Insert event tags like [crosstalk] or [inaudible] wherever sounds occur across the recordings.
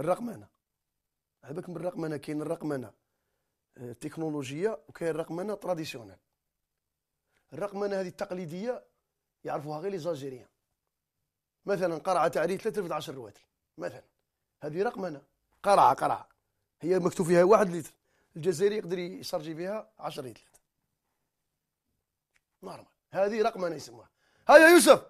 الرقمنه على بالك من الرقمنه كاين الرقمنه التكنولوجيه آه، وكاين الرقمنه تراديسيونيل الرقمنه هذه التقليديه يعرفوها غير لي مثلا قرعه تعريه 3 في العشر رواتل مثلا هذه رقمنه قرعه قرعه هي مكتوب فيها واحد لتر الجزائري يقدر يسرجي بها 10 لتر نورمال هذه رقمنه يسموها هيا يوسف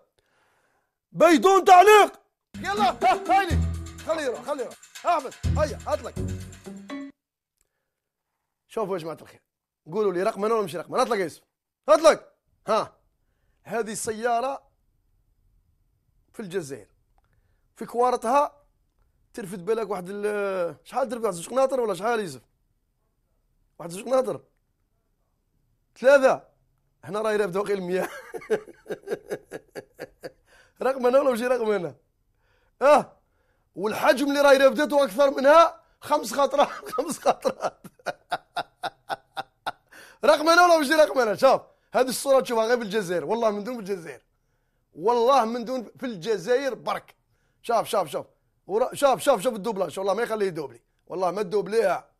بيدون تعليق يلا هايلي خليه يروح خليه يروح احمد هيا هات لك شوفوا يا جماعه الخير قولوا لي رقم ولا مش رقم هات لك يوسف هات لك ها هذه السياره في الجزائر في كوارتها ترفد بالك واحد شحال ترفد واحد زوج قناطر ولا شحال يوسف واحد زوج قناطر ثلاثه هنا راهي رافده وقيل المياه [laughs] رقم انا ولا ماشي رقم انا اه والحجم اللي راهي رفدته اكثر منها خمس خطرات [laughs] خمس خطرات رقم انا ولا مش رقم انا شوف هذه الصوره تشوفها غير في الجزائر والله من دون في الجزائر والله من دون في الجزائر برك شاف شاف شاف شاف شاف شاف الدوبلاج والله ما يخليه يدوبلي والله ما تدوبليها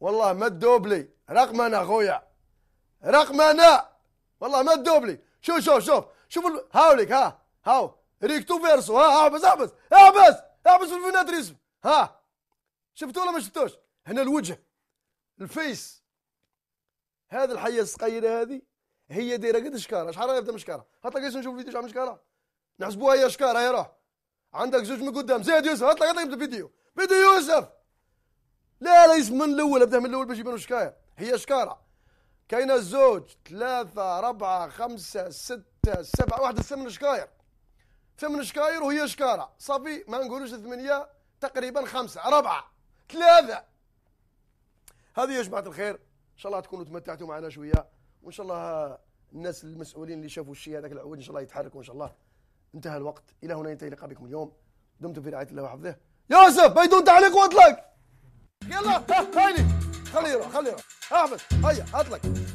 والله ما تدوبلي رقم انا خويا رقم انا والله ما تدوبلي شوف شوف شوف شوف هاوليك ها هاو ريكتو فيرسو ها اعبس اعبس اعبس تعبس في الفيناتريزم ها شفتو ولا ما شفتوش هنا الوجه الفيس هذا الحيه الصغيره هذه هي دايره قد شكاره شحال راهي بدا مشكاره هات لقيت نشوف الفيديو شحال مشكاره نحسبوها هي شكاره هي روح عندك زوج من قدام زيد يوسف هات هات الفيديو فيديو يوسف لا لا من الاول ابدا من الاول باش يبانو شكاية هي شكاره كاينه زوج ثلاثه ربعه خمسه سته سبعه واحد السمن من شكاير ثمن شكاير وهي شكاره صافي ما نقولوش ثمانيه تقريبا خمسه ربعه ثلاثه هذه يا جماعه الخير ان شاء الله تكونوا تمتعتوا معنا شويه وان شاء الله الناس المسؤولين اللي شافوا الشيء هذاك العود ان شاء الله يتحركوا ان شاء الله انتهى الوقت الى هنا ينتهي لقاء بكم اليوم دمتم في رعايه الله وحفظه يوسف بيدون تعليق واطلق يلا هايلي خليه يروح خليه يروح احمد هيا اطلق